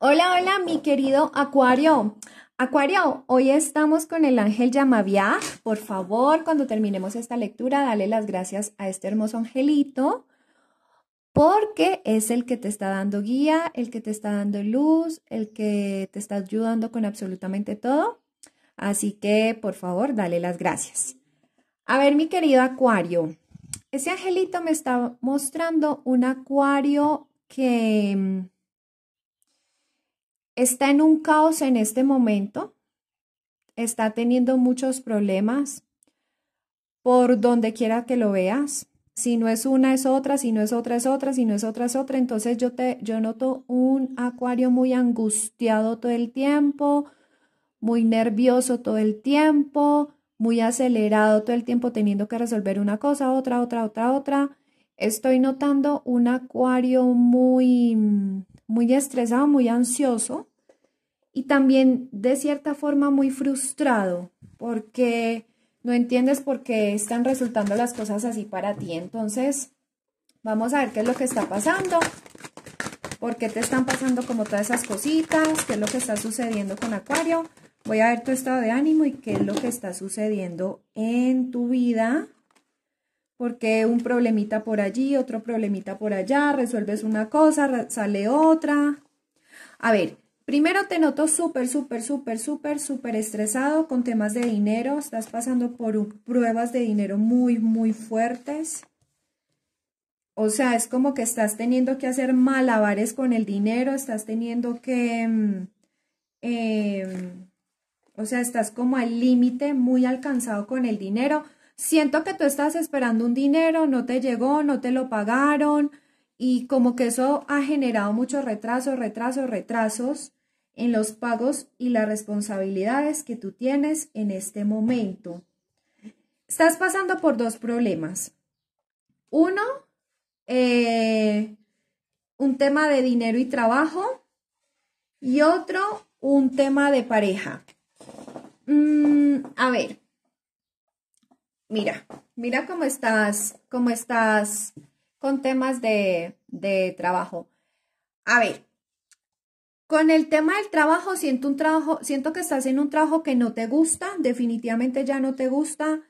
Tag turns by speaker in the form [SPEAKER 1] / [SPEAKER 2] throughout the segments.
[SPEAKER 1] Hola, hola, mi querido Acuario. Acuario, hoy estamos con el ángel Yamavia. Por favor, cuando terminemos esta lectura, dale las gracias a este hermoso angelito porque es el que te está dando guía, el que te está dando luz, el que te está ayudando con absolutamente todo. Así que, por favor, dale las gracias. A ver, mi querido Acuario, ese angelito me está mostrando un Acuario que mm, está en un caos en este momento, está teniendo muchos problemas por donde quiera que lo veas. Si no es una es otra, si no es otra es otra, si no es otra es otra. Entonces yo te yo noto un acuario muy angustiado todo el tiempo, muy nervioso todo el tiempo, muy acelerado todo el tiempo teniendo que resolver una cosa, otra, otra, otra, otra. Estoy notando un acuario muy muy estresado, muy ansioso y también de cierta forma muy frustrado porque no entiendes por qué están resultando las cosas así para ti. Entonces, vamos a ver qué es lo que está pasando, por qué te están pasando como todas esas cositas, qué es lo que está sucediendo con Acuario. Voy a ver tu estado de ánimo y qué es lo que está sucediendo en tu vida porque un problemita por allí, otro problemita por allá, resuelves una cosa, sale otra. A ver, primero te noto súper, súper, súper, súper, súper estresado con temas de dinero, estás pasando por pruebas de dinero muy, muy fuertes. O sea, es como que estás teniendo que hacer malabares con el dinero, estás teniendo que... Mm, em, o sea, estás como al límite, muy alcanzado con el dinero siento que tú estás esperando un dinero, no te llegó, no te lo pagaron y como que eso ha generado muchos retrasos, retrasos, retrasos en los pagos y las responsabilidades que tú tienes en este momento. Estás pasando por dos problemas. Uno, eh, un tema de dinero y trabajo y otro, un tema de pareja. Mm, a ver, mira, mira cómo estás, cómo estás con temas de, de trabajo. A ver, con el tema del trabajo siento, un trabajo, siento que estás en un trabajo que no te gusta, definitivamente ya no te gusta.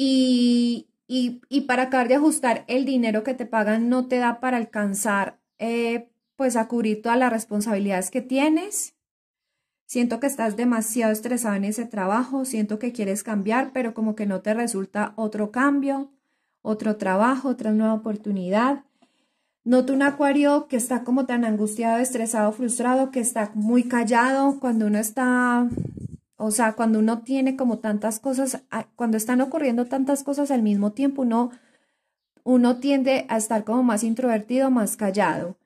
[SPEAKER 1] Y, y, para acabar de ajustar, el dinero que te pagan no te da para alcanzar, eh, pues a cubrir todas las responsabilidades que tienes siento que estás demasiado estresado en ese trabajo, siento que quieres cambiar, pero como que no te resulta otro cambio, otro trabajo, otra nueva oportunidad. Noto un acuario que está como tan angustiado, estresado, frustrado, que está muy callado cuando uno está, o sea, cuando uno tiene como tantas cosas, ah, cuando están ocurriendo tantas cosas al mismo tiempo, uno, uno tiende a estar como más introvertido, más callado.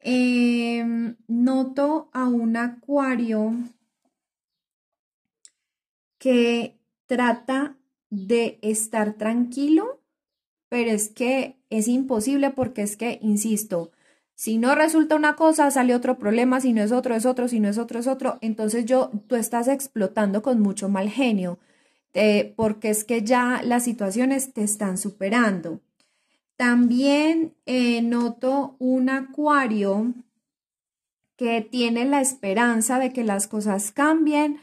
[SPEAKER 1] Em, noto a un acuario que trata de estar tranquilo, pero es que es imposible porque es que, insisto, si no resulta una cosa, sale otro problema, si no es otro, es otro, si no es otro, es otro. Entonces yo, tú estás explotando con mucho mal genio, eh, porque es que ya las situaciones te están superando. También eh, noto un acuario que tiene la esperanza de que las cosas cambien.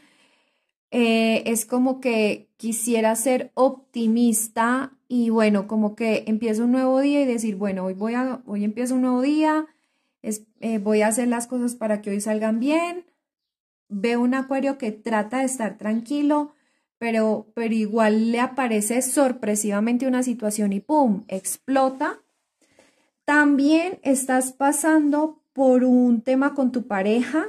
[SPEAKER 1] Eh, es como que quisiera ser optimista y bueno, como que empiezo un nuevo día y decir, bueno, hoy, voy hoy empiezo un nuevo día, eh, voy a hacer las cosas para que hoy salgan bien. Veo un acuario que trata de estar tranquilo, pero, igual le aparece sorpresivamente una situación y ¡pum! explota. También estás pasando por un tema con tu pareja.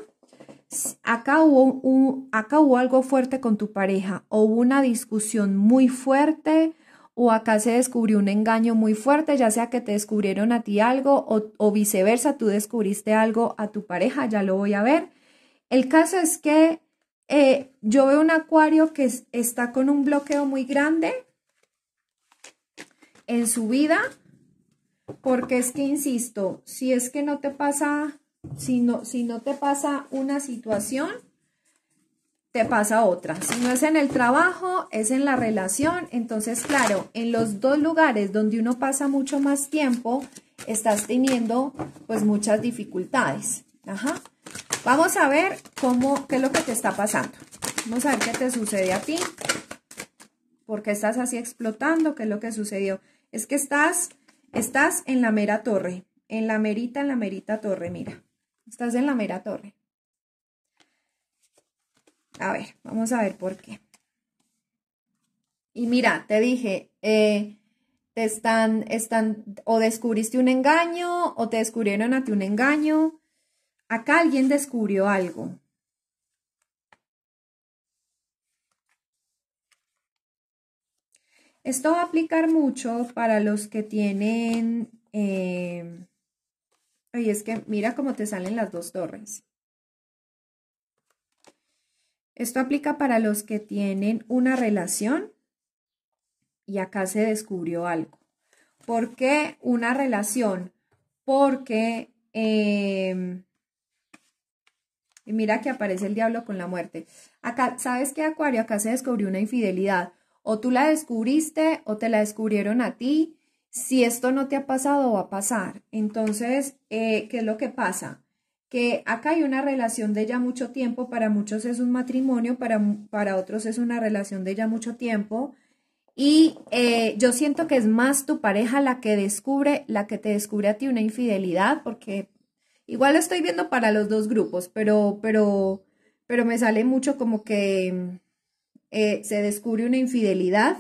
[SPEAKER 1] Acá hubo, un, algo fuerte con tu pareja o hubo una discusión muy fuerte o acá se descubrió un engaño muy fuerte, ya sea que te descubrieron a ti algo o viceversa, tú descubriste algo a tu pareja, ya lo voy a ver. El caso es que eh, yo veo un acuario que está con un bloqueo muy grande en su vida, porque es que, insisto, si es que no te pasa, si no, si no te pasa una situación, te pasa otra. Si no es en el trabajo, es en la relación. Entonces, claro, en los dos lugares donde uno pasa mucho más tiempo, estás teniendo pues muchas dificultades. Ajá. Vamos a ver cómo, qué es lo que te está pasando. Vamos a ver qué te sucede a ti. ¿Por qué estás así explotando? ¿Qué es lo que sucedió? Es que estás, estás en la mera torre. En la merita, en la merita torre, mira. Estás en la mera torre. A ver, vamos a ver por qué. Y mira, te dije, eh, te están, están, o descubriste un engaño, o te descubrieron a ti un engaño, Acá alguien descubrió algo. Esto va a aplicar mucho para los que tienen... Eh, es que mira cómo te salen las dos torres. Esto aplica para los que tienen una relación y acá se descubrió algo. ¿Por qué una relación? Porque eh, y mira que aparece el diablo con la muerte. Acá, ¿sabes qué, Acuario? Acá se descubrió una infidelidad. O tú la descubriste o te la descubrieron a ti. Si esto no te ha pasado, va a pasar. Entonces, eh, ¿qué es lo que pasa? Que acá hay una relación de ya mucho tiempo. Para muchos es un matrimonio, para, para otros es una relación de ya mucho tiempo. Y eh, yo siento que es más tu pareja la que descubre, la que te descubre a ti una infidelidad, porque Igual lo estoy viendo para los dos grupos, pero, pero, pero me sale mucho como que eh, se descubre una infidelidad.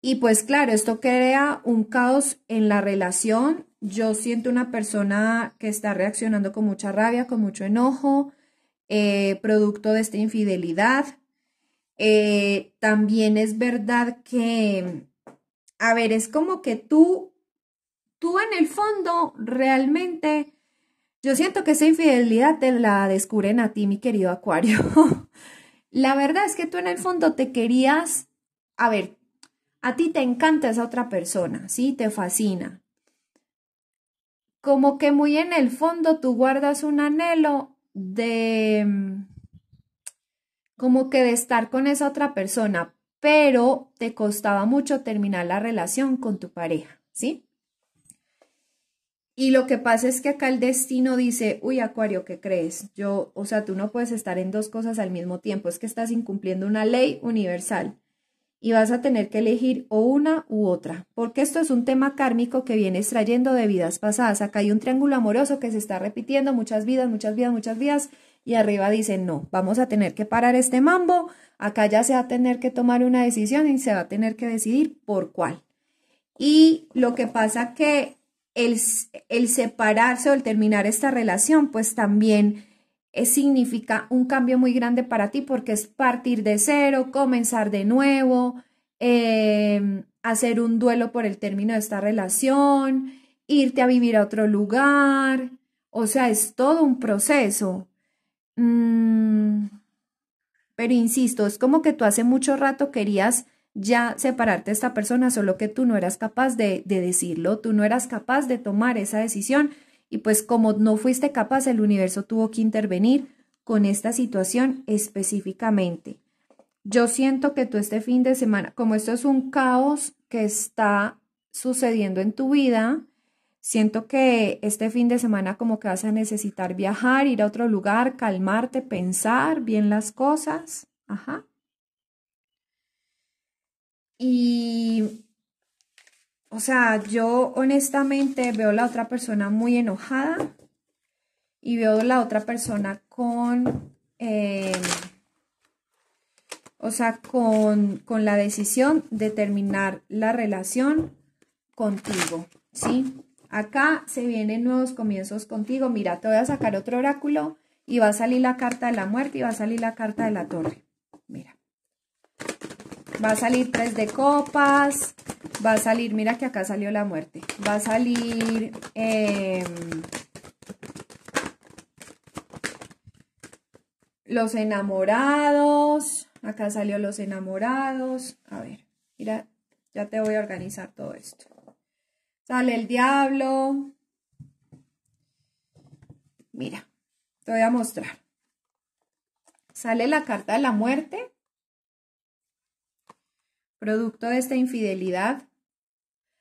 [SPEAKER 1] Y pues claro, esto crea un caos en la relación. Yo siento una persona que está reaccionando con mucha rabia, con mucho enojo, eh, producto de esta infidelidad. Eh, también es verdad que, a ver, es como que tú, tú en el fondo realmente yo siento que esa infidelidad te la descubren a ti, mi querido Acuario. la verdad es que tú en el fondo te querías, a ver, a ti te encanta esa otra persona, ¿sí? Te fascina. Como que muy en el fondo tú guardas un anhelo de, mm, como que de estar con esa otra persona, pero te costaba mucho terminar la relación con tu pareja, ¿sí? Y lo que pasa es que acá el destino dice, uy, Acuario, ¿qué crees? Yo, o sea, tú no puedes estar en dos cosas al mismo tiempo, es que estás incumpliendo una ley universal y vas a tener que elegir o una u otra, porque esto es un tema kármico que vienes trayendo de vidas pasadas. Acá hay un triángulo amoroso que se está repitiendo muchas vidas, muchas vidas, muchas vidas, y arriba dicen, no, vamos a tener que parar este mambo, acá ya se va a tener que tomar una decisión y se va a tener que decidir por cuál. Y lo que pasa que el, el separarse o el terminar esta relación, pues también eh, significa un cambio muy grande para ti porque es partir de cero, comenzar de nuevo, em, hacer un duelo por el término de esta relación, irte a vivir a otro lugar, o sea, es todo un proceso. Mm, pero insisto, es como que tú hace mucho rato querías ya separarte de esta persona, solo que tú no eras capaz de, de decirlo, tú no eras capaz de tomar esa decisión y pues como no fuiste capaz, el universo tuvo que intervenir con esta situación específicamente. Yo siento que tú este fin de semana, como esto es un caos que está sucediendo en tu vida, siento que este fin de semana como que vas a necesitar viajar, ir a otro lugar, calmarte, pensar bien las cosas. Ajá. Y, o sea, yo honestamente veo la otra persona muy enojada y veo la otra persona con, eh, o sea, con, con la decisión de terminar la relación contigo, ¿sí? Acá se vienen nuevos comienzos contigo. Mira, te voy a sacar otro oráculo y va a salir la carta de la muerte y va a salir la carta de la torre. Mira. Va a salir tres de copas. Va a salir, mira que acá salió la muerte. Va a salir... Em, los enamorados. Acá salió los enamorados. A ver, mira, ya te voy a organizar todo esto. Sale el diablo. Mira, te voy a mostrar. Sale la carta de la muerte Producto de esta infidelidad,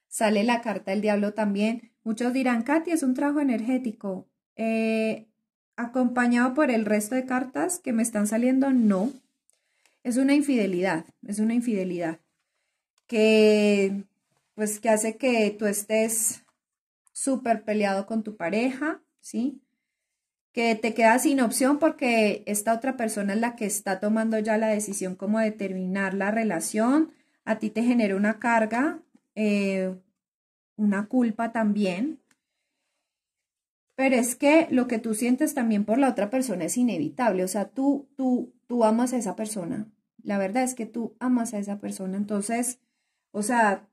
[SPEAKER 1] sale la carta del diablo también. Muchos dirán, Katy, es un trabajo energético. Eh, acompañado por el resto de cartas que me están saliendo, no. Es una infidelidad, es una infidelidad que pues que hace que tú estés súper peleado con tu pareja, ¿sí? Que te quedas sin opción porque esta otra persona es la que está tomando ya la decisión como determinar terminar la relación a ti te genera una carga, eh, una culpa también. Pero es que lo que tú sientes también por la otra persona es inevitable. O sea, tú, tú, tú amas a esa persona. La verdad es que tú amas a esa persona. Entonces, o sea,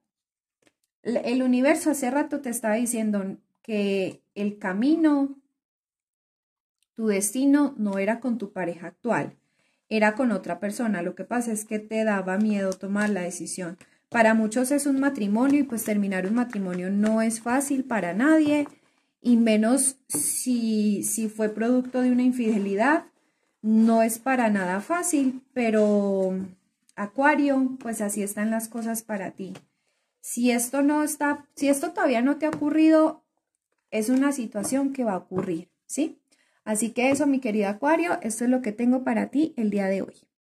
[SPEAKER 1] el universo hace rato te estaba diciendo que el camino, tu destino no era con tu pareja actual era con otra persona. Lo que pasa es que te daba miedo tomar la decisión. Para muchos es un matrimonio y pues terminar un matrimonio no es fácil para nadie y menos si, si fue producto de una infidelidad. No es para nada fácil, pero Acuario, pues así están las cosas para ti. Si esto no está, si esto todavía no te ha ocurrido, es una situación que va a ocurrir, ¿sí? Así que eso, mi querido Acuario, esto es lo que tengo para ti el día de hoy.